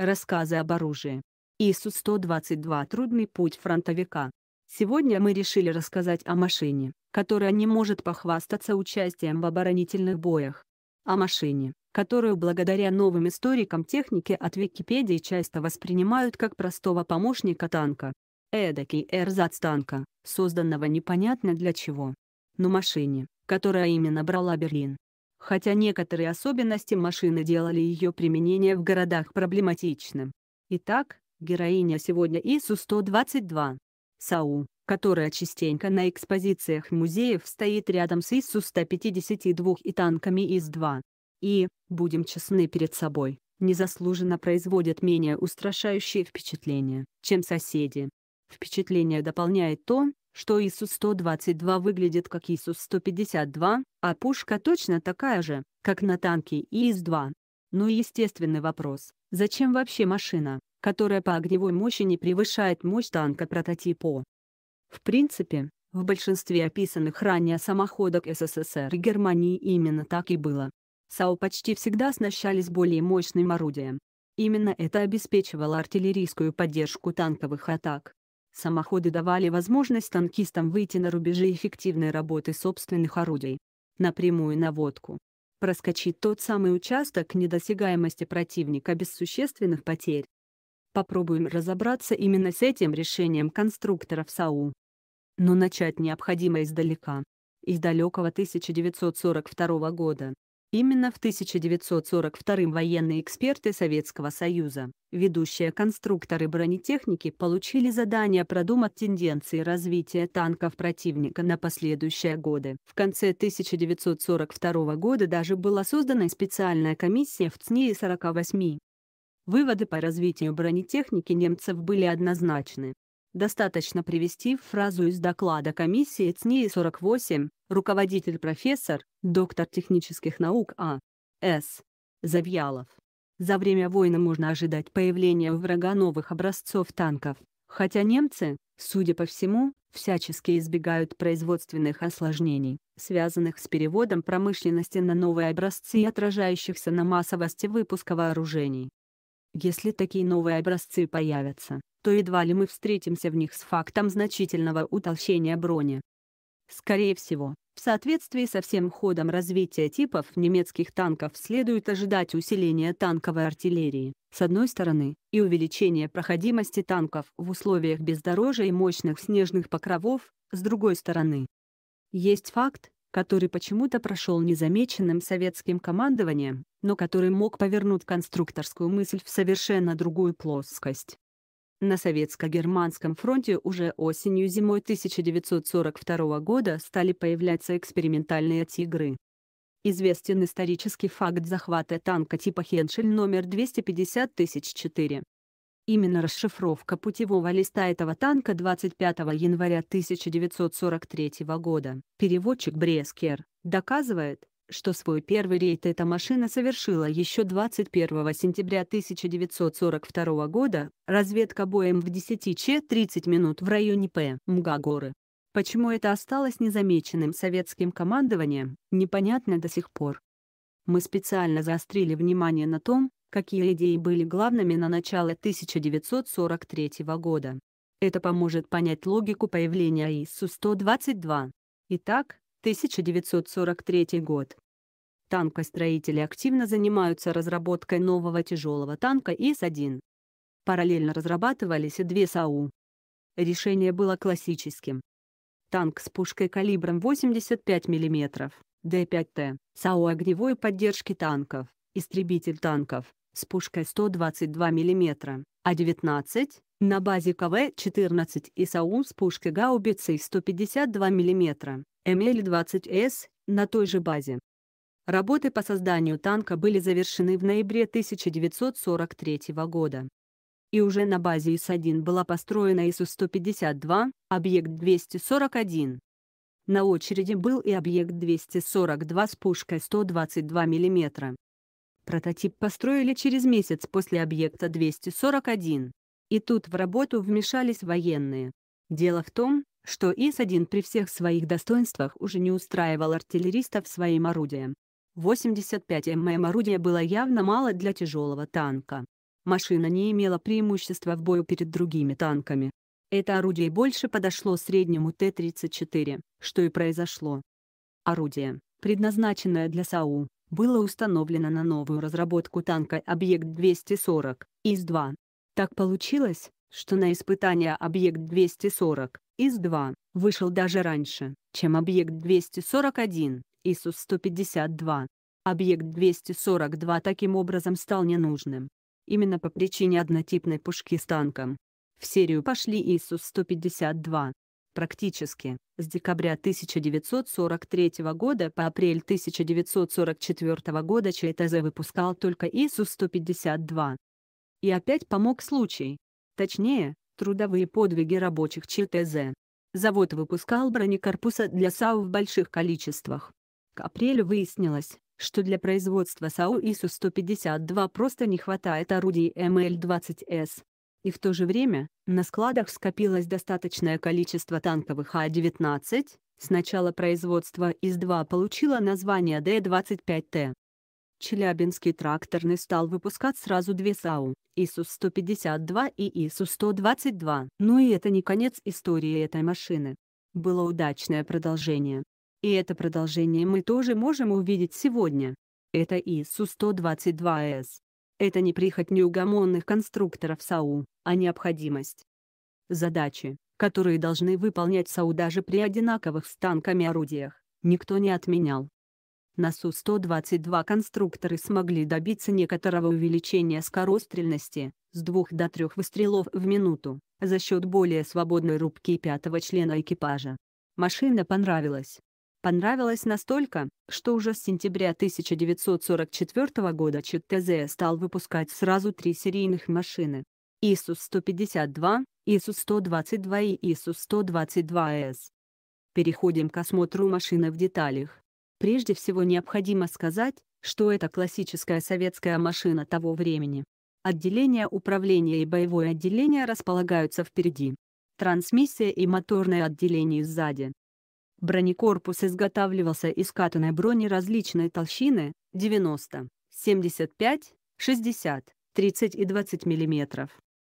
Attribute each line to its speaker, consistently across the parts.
Speaker 1: Рассказы об оружии. ИСУ 122. Трудный путь фронтовика. Сегодня мы решили рассказать о машине, которая не может похвастаться участием в оборонительных боях. О машине, которую благодаря новым историкам техники от Википедии часто воспринимают как простого помощника танка. Эдакий эрзац танка, созданного непонятно для чего. Но машине, которая именно брала Берлин, хотя некоторые особенности машины делали ее применение в городах проблематичным. Итак, героиня сегодня ИСУ-122. САУ, которая частенько на экспозициях музеев стоит рядом с ИСУ-152 и танками ИС-2. И, будем честны перед собой, незаслуженно производят менее устрашающие впечатления, чем соседи. Впечатление дополняет то, что Иисус 122 выглядит как Иисус 152, а пушка точно такая же, как на танке ИС-2. Ну и естественный вопрос, зачем вообще машина, которая по огневой мощи не превышает мощь танка прототипа? В принципе, в большинстве описанных ранее самоходок СССР и Германии именно так и было. САУ почти всегда оснащались более мощным орудием. Именно это обеспечивало артиллерийскую поддержку танковых атак. Самоходы давали возможность танкистам выйти на рубежи эффективной работы собственных орудий. Напрямую наводку. Проскочить тот самый участок недосягаемости противника без существенных потерь. Попробуем разобраться именно с этим решением конструкторов САУ. Но начать необходимо издалека. Из далекого 1942 года, Именно в 1942 военные эксперты Советского Союза, ведущие конструкторы бронетехники, получили задание продумать тенденции развития танков противника на последующие годы. В конце 1942 года даже была создана специальная комиссия в ЦНИ 48. Выводы по развитию бронетехники немцев были однозначны. Достаточно привести фразу из доклада комиссии ЦНИ 48 руководитель-профессор, доктор технических наук А. С. Завьялов. За время войны можно ожидать появления у врага новых образцов танков, хотя немцы, судя по всему, всячески избегают производственных осложнений, связанных с переводом промышленности на новые образцы и отражающихся на массовости выпуска вооружений. Если такие новые образцы появятся, то едва ли мы встретимся в них с фактом значительного утолщения брони, Скорее всего, в соответствии со всем ходом развития типов немецких танков следует ожидать усиления танковой артиллерии, с одной стороны, и увеличения проходимости танков в условиях бездорожья и мощных снежных покровов, с другой стороны. Есть факт, который почему-то прошел незамеченным советским командованием, но который мог повернуть конструкторскую мысль в совершенно другую плоскость. На советско-германском фронте уже осенью зимой 1942 года стали появляться экспериментальные «Тигры». Известен исторический факт захвата танка типа «Хеншель» номер 250004. Именно расшифровка путевого листа этого танка 25 января 1943 года, переводчик Брескер, доказывает, что свой первый рейд эта машина совершила еще 21 сентября 1942 года, разведка боем в 10 ч 30 минут в районе П. Мгагоры. Почему это осталось незамеченным советским командованием, непонятно до сих пор. Мы специально заострили внимание на том, какие идеи были главными на начало 1943 года. Это поможет понять логику появления ИСУ-122. Итак, 1943 год. Танкостроители активно занимаются разработкой нового тяжелого танка ИС-1. Параллельно разрабатывались и две САУ. Решение было классическим. Танк с пушкой калибром 85 мм, Д-5Т, САУ огневой поддержки танков, истребитель танков, с пушкой 122 мм, А-19, на базе КВ-14 ИСАУ с пушки гаубицей 152 мм, МЛ-20С на той же базе. Работы по созданию танка были завершены в ноябре 1943 года. И уже на базе ИС-1 была построена ИСУ-152, объект 241. На очереди был и объект 242 с пушкой 122 мм. Прототип построили через месяц после объекта 241. И тут в работу вмешались военные. Дело в том, что ИС-1 при всех своих достоинствах уже не устраивал артиллеристов своим орудием. 85 мм орудия было явно мало для тяжелого танка. Машина не имела преимущества в бою перед другими танками. Это орудие больше подошло среднему Т-34, что и произошло. Орудие, предназначенное для САУ, было установлено на новую разработку танка «Объект-240» ИС-2, так получилось, что на испытание объект 240 из 2 вышел даже раньше, чем объект 241 ИСУС-152. Объект 242 таким образом стал ненужным. Именно по причине однотипной пушки с танком. В серию пошли ИСУС-152. Практически, с декабря 1943 года по апрель 1944 года ЧТЗ выпускал только ИСУ-152. И опять помог случай. Точнее, трудовые подвиги рабочих ЧТЗ. Завод выпускал бронекорпуса для САУ в больших количествах. К апрелю выяснилось, что для производства САУ ИСУ-152 просто не хватает орудий МЛ-20С. И в то же время, на складах скопилось достаточное количество танковых А-19, с начала производства ИС-2 получило название Д-25Т. Челябинский тракторный стал выпускать сразу две САУ, ИСУ-152 и ИСУ-122. Но ну и это не конец истории этой машины. Было удачное продолжение. И это продолжение мы тоже можем увидеть сегодня. Это ИСУ-122С. Это не прихоть неугомонных конструкторов САУ, а необходимость. Задачи, которые должны выполнять САУ даже при одинаковых станками орудиях, никто не отменял. На Су-122 конструкторы смогли добиться некоторого увеличения скорострельности, с двух до трех выстрелов в минуту, за счет более свободной рубки пятого члена экипажа. Машина понравилась. Понравилась настолько, что уже с сентября 1944 года ЧТЗ стал выпускать сразу три серийных машины. ИСУ-152, ИСУ-122 и ИСУ-122С. Переходим к осмотру машины в деталях. Прежде всего необходимо сказать, что это классическая советская машина того времени. Отделение управления и боевое отделение располагаются впереди. Трансмиссия и моторное отделение сзади. Бронекорпус изготавливался из катаной брони различной толщины 90, 75, 60, 30 и 20 мм.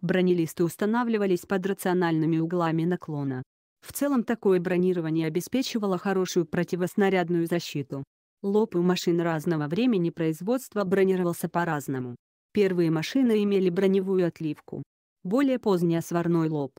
Speaker 1: Бронелисты устанавливались под рациональными углами наклона. В целом такое бронирование обеспечивало хорошую противоснарядную защиту. Лоб у машин разного времени производства бронировался по-разному. Первые машины имели броневую отливку. Более поздний сварной лоб.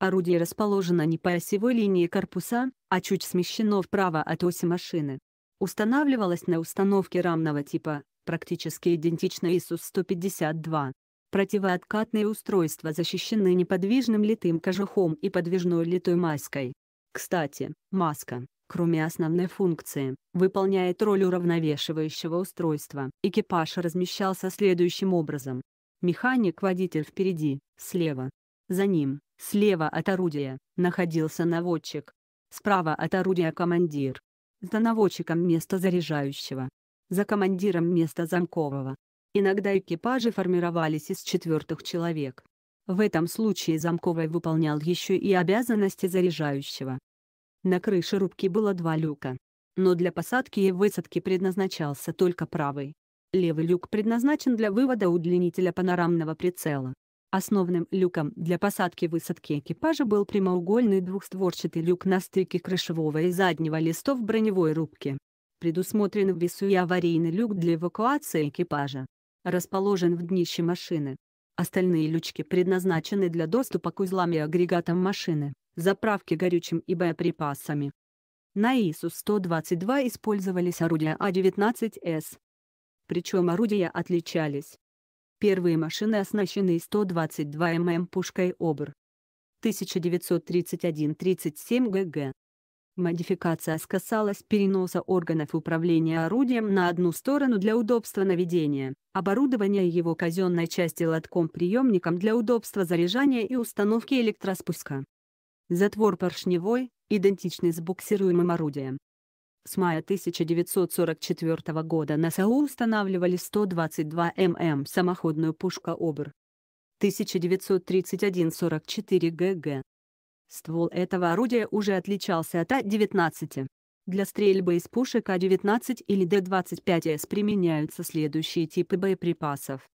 Speaker 1: Орудие расположено не по осевой линии корпуса, а чуть смещено вправо от оси машины. Устанавливалось на установке рамного типа, практически идентично ИСУ-152. Противооткатные устройства защищены неподвижным литым кожухом и подвижной литой маской. Кстати, маска, кроме основной функции, выполняет роль уравновешивающего устройства. Экипаж размещался следующим образом. Механик-водитель впереди, слева. За ним, слева от орудия, находился наводчик. Справа от орудия командир. За наводчиком место заряжающего. За командиром место замкового. Иногда экипажи формировались из четвертых человек. В этом случае Замковой выполнял еще и обязанности заряжающего. На крыше рубки было два люка. Но для посадки и высадки предназначался только правый. Левый люк предназначен для вывода удлинителя панорамного прицела. Основным люком для посадки-высадки экипажа был прямоугольный двухстворчатый люк на стыке крышевого и заднего листов броневой рубки. Предусмотрен в весу и аварийный люк для эвакуации экипажа расположен в днище машины. Остальные лючки предназначены для доступа к узлам и агрегатам машины, заправки горючим и боеприпасами. На ИСУ-122 использовались орудия А-19С. Причем орудия отличались. Первые машины оснащены 122 мм пушкой ОБР 1931-37 ГГ, Модификация скасалась переноса органов управления орудием на одну сторону для удобства наведения, оборудования его казенной части лотком-приемником для удобства заряжания и установки электроспуска. Затвор поршневой, идентичный с буксируемым орудием. С мая 1944 года на САУ устанавливали 122 мм самоходную пушку «Обр». 1931-44 ГГ. Ствол этого орудия уже отличался от А-19. Для стрельбы из пушек А-19 или Д-25С применяются следующие типы боеприпасов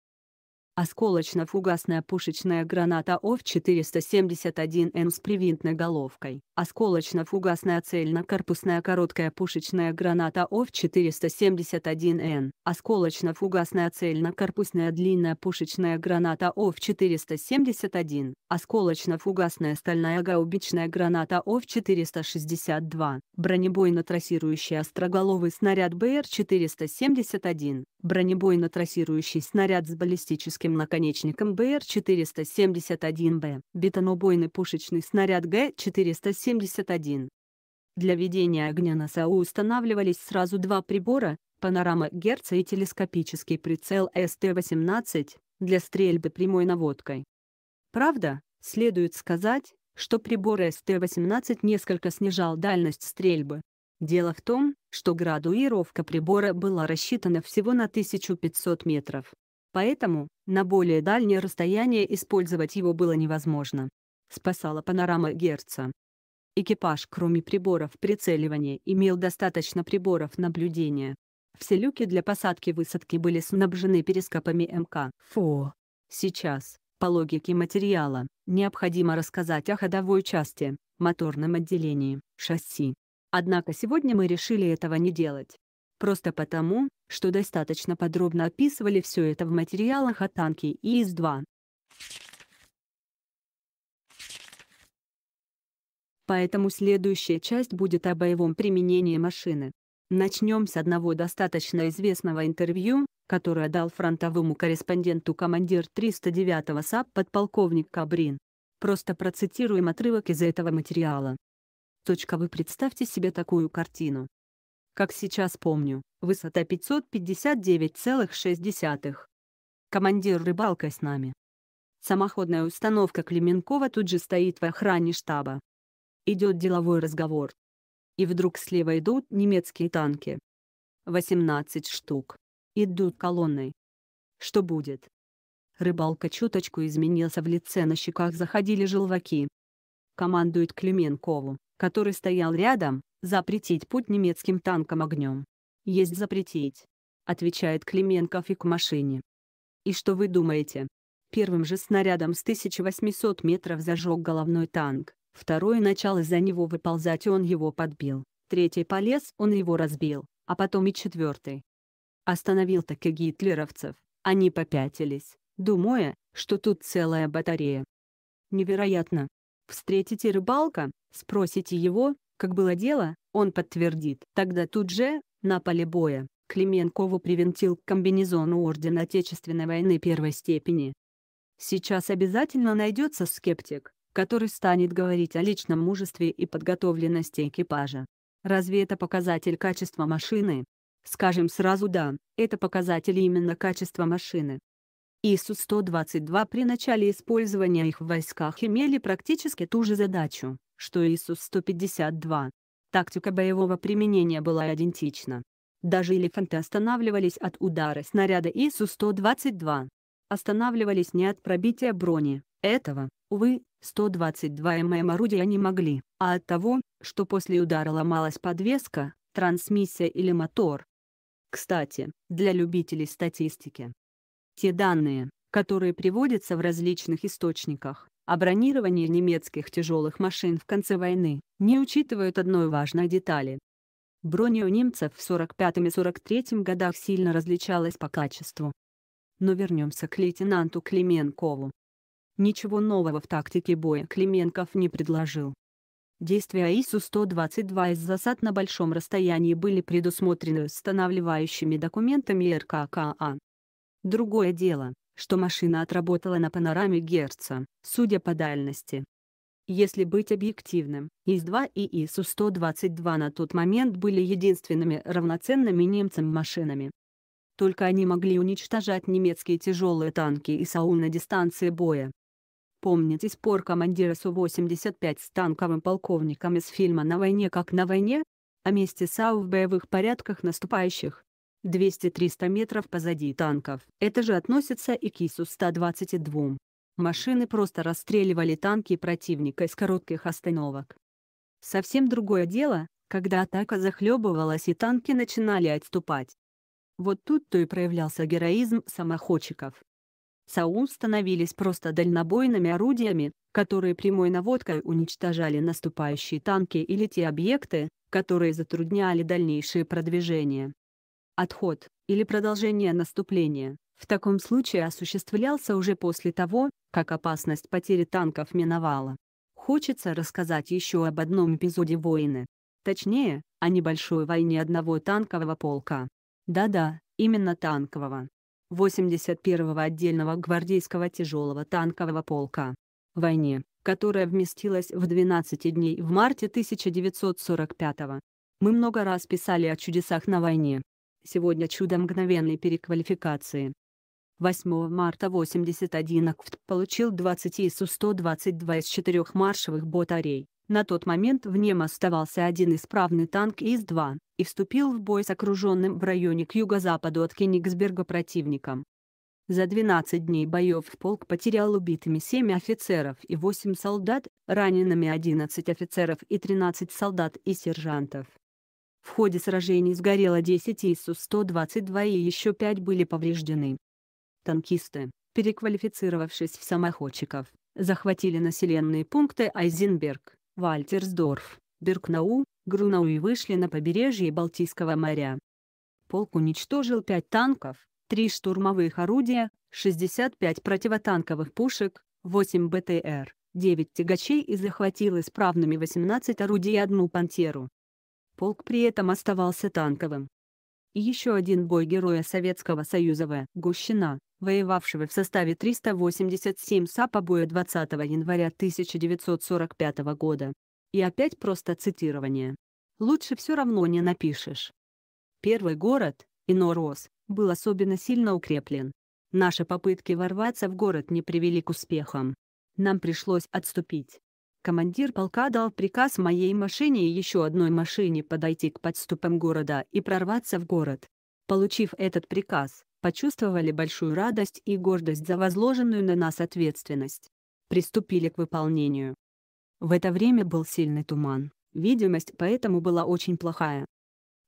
Speaker 1: осколочно-фугасная пушечная граната ов 471 н с привинтной головкой, осколочно-фугасная цельно-корпусная короткая пушечная граната ОВ-471Н, осколочно-фугасная цельно-корпусная длинная пушечная граната ОВ-471, осколочно-фугасная стальная гаубичная граната ОВ-462, бронебойно-трассирующий остроголовый снаряд БР-471, бронебойно-трассирующий снаряд с баллистическим легким наконечником БР-471Б, бетонобойный пушечный снаряд Г-471. Для ведения огня на САУ устанавливались сразу два прибора, панорама Герца и телескопический прицел СТ-18, для стрельбы прямой наводкой. Правда, следует сказать, что прибор СТ-18 несколько снижал дальность стрельбы. Дело в том, что градуировка прибора была рассчитана всего на 1500 метров. Поэтому, на более дальнее расстояние использовать его было невозможно. Спасала панорама Герца. Экипаж, кроме приборов прицеливания, имел достаточно приборов наблюдения. Все люки для посадки-высадки были снабжены перископами МК. Фу. Сейчас, по логике материала, необходимо рассказать о ходовой части, моторном отделении, шасси. Однако сегодня мы решили этого не делать. Просто потому, что достаточно подробно описывали все это в материалах о танке ИС-2. Поэтому следующая часть будет о боевом применении машины. Начнем с одного достаточно известного интервью, которое дал фронтовому корреспонденту командир 309-го САП подполковник Кабрин. Просто процитируем отрывок из этого материала. Точка вы представьте себе такую картину. Как сейчас помню, Высота 559,6. Командир рыбалка с нами. Самоходная установка Клименкова тут же стоит в охране штаба. Идет деловой разговор. И вдруг слева идут немецкие танки. 18 штук. Идут колонной. Что будет? Рыбалка чуточку изменился в лице, на щеках заходили желваки. Командует Клименкову, который стоял рядом, запретить путь немецким танкам огнем есть запретить», — отвечает Клименков и к машине. «И что вы думаете?» Первым же снарядом с 1800 метров зажег головной танк, второй начал из-за него выползать и он его подбил, третий полез, он его разбил, а потом и четвертый. Остановил так и гитлеровцев, они попятились, думая, что тут целая батарея. Невероятно. Встретите рыбалка, спросите его, как было дело, он подтвердит. Тогда тут же, на поле боя, Клименкову привинтил к комбинезону Орден Отечественной войны первой степени. Сейчас обязательно найдется скептик, который станет говорить о личном мужестве и подготовленности экипажа. Разве это показатель качества машины? Скажем сразу да, это показатель именно качества машины. ИСУ-122 при начале использования их в войсках имели практически ту же задачу, что ИСУ-152, Тактика боевого применения была идентична. Даже элефанты останавливались от удара снаряда ИСУ-122. Останавливались не от пробития брони, этого, увы, 122 ММ орудия не могли, а от того, что после удара ломалась подвеска, трансмиссия или мотор. Кстати, для любителей статистики. Те данные, которые приводятся в различных источниках, о а бронировании немецких тяжелых машин в конце войны, не учитывают одной важной детали. Броня у немцев в 45-43 годах сильно различалась по качеству. Но вернемся к лейтенанту Клименкову. Ничего нового в тактике боя Клименков не предложил. Действия ИСУ-122 из засад на большом расстоянии были предусмотрены устанавливающими документами РККА. Другое дело, что машина отработала на панораме Герца, судя по дальности. Если быть объективным, ИС-2 и ИСУ-122 на тот момент были единственными равноценными немцам машинами. Только они могли уничтожать немецкие тяжелые танки и САУ на дистанции боя. Помните спор командира Су-85 с танковым полковником из фильма «На войне как на войне»? О а месте САУ в боевых порядках наступающих. 200-300 метров позади танков. Это же относится и к ИСУ-122. Машины просто расстреливали танки противника из коротких остановок. Совсем другое дело, когда атака захлебывалась и танки начинали отступать. Вот тут-то и проявлялся героизм самоходчиков. САУ становились просто дальнобойными орудиями, которые прямой наводкой уничтожали наступающие танки или те объекты, которые затрудняли дальнейшее продвижение отход или продолжение наступления, в таком случае осуществлялся уже после того, как опасность потери танков миновала. Хочется рассказать еще об одном эпизоде войны. Точнее, о небольшой войне одного танкового полка. Да-да, именно танкового. 81-го отдельного гвардейского тяжелого танкового полка. Войне, которая вместилась в 12 дней в марте 1945 -го. Мы много раз писали о чудесах на войне, сегодня чудо мгновенной переквалификации. 8 марта 81 Акфт получил 20 ИСУ-122 из четырех маршевых батарей. На тот момент в нем оставался один исправный танк ИС-2, и вступил в бой с окруженным в районе к юго-западу от Кенигсберга противником. За 12 дней боев полк потерял убитыми 7 офицеров и 8 солдат, ранеными 11 офицеров и 13 солдат и сержантов. В ходе сражений сгорело 10 ИСУ-122 и еще 5 были повреждены. Танкисты, переквалифицировавшись в самоходчиков, захватили населенные пункты Айзенберг, Вальтерсдорф, Беркнау, Грунау и вышли на побережье Балтийского моря. Полк уничтожил 5 танков, 3 штурмовых орудия, 65 противотанковых пушек, 8 БТР, 9 тягачей и захватил исправными 18 орудий и одну «Пантеру» полк при этом оставался танковым. И еще один бой героя Советского Союза В. Гущина, воевавшего в составе 387 САП боя 20 января 1945 года. И опять просто цитирование. Лучше все равно не напишешь. Первый город, Инорос, был особенно сильно укреплен. Наши попытки ворваться в город не привели к успехам. Нам пришлось отступить. Командир полка дал приказ моей машине и еще одной машине подойти к подступам города и прорваться в город. Получив этот приказ, почувствовали большую радость и гордость за возложенную на нас ответственность. Приступили к выполнению. В это время был сильный туман, видимость поэтому была очень плохая.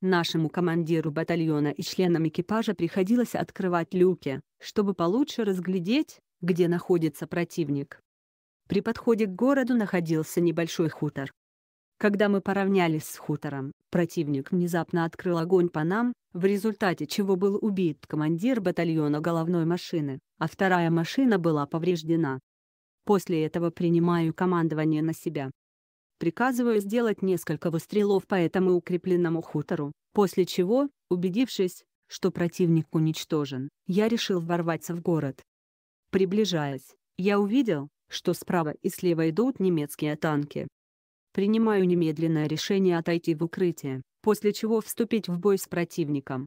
Speaker 1: Нашему командиру батальона и членам экипажа приходилось открывать люки, чтобы получше разглядеть, где находится противник. При подходе к городу находился небольшой хутор. Когда мы поравнялись с хутором, противник внезапно открыл огонь по нам, в результате чего был убит командир батальона головной машины, а вторая машина была повреждена. После этого принимаю командование на себя. Приказываю сделать несколько выстрелов по этому укрепленному хутору, после чего, убедившись, что противник уничтожен, я решил ворваться в город. Приближаясь, я увидел, что справа и слева идут немецкие танки. Принимаю немедленное решение отойти в укрытие, после чего вступить в бой с противником.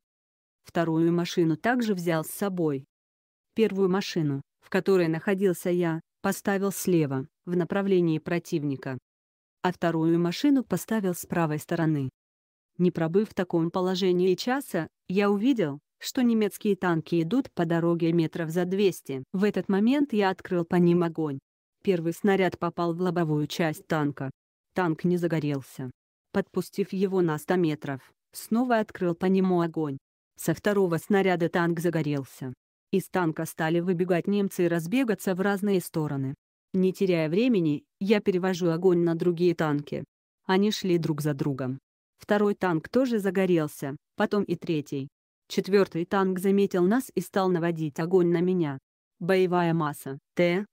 Speaker 1: Вторую машину также взял с собой. Первую машину, в которой находился я, поставил слева, в направлении противника. А вторую машину поставил с правой стороны. Не пробыв в таком положении часа, я увидел, что немецкие танки идут по дороге метров за 200. В этот момент я открыл по ним огонь. Первый снаряд попал в лобовую часть танка. Танк не загорелся. Подпустив его на 100 метров, снова открыл по нему огонь. Со второго снаряда танк загорелся. Из танка стали выбегать немцы и разбегаться в разные стороны. Не теряя времени, я перевожу огонь на другие танки. Они шли друг за другом. Второй танк тоже загорелся, потом и третий. Четвертый танк заметил нас и стал наводить огонь на меня. Боевая масса, Т,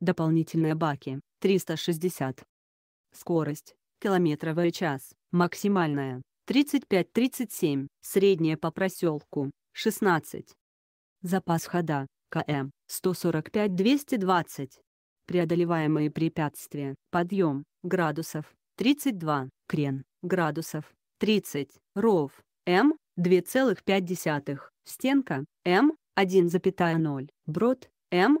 Speaker 1: Дополнительные баки – 360. Скорость – километровая час, максимальная – 35-37, средняя по проселку – 16. Запас хода – км – 145-220. Преодолеваемые препятствия – подъем – градусов – 32, крен – градусов – 30, ров – м – 2,5, стенка – м – 1,0, брод – м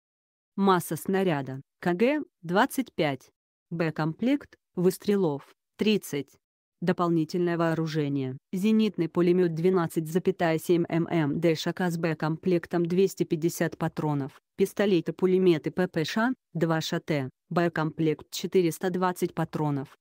Speaker 1: Масса снаряда. КГ – 25. Б-комплект – выстрелов. 30. Дополнительное вооружение. Зенитный пулемет 12,7 мм д с Б-комплектом 250 патронов. Пистолеты-пулеметы ППШ 2 ШТ. Б-комплект 420 патронов.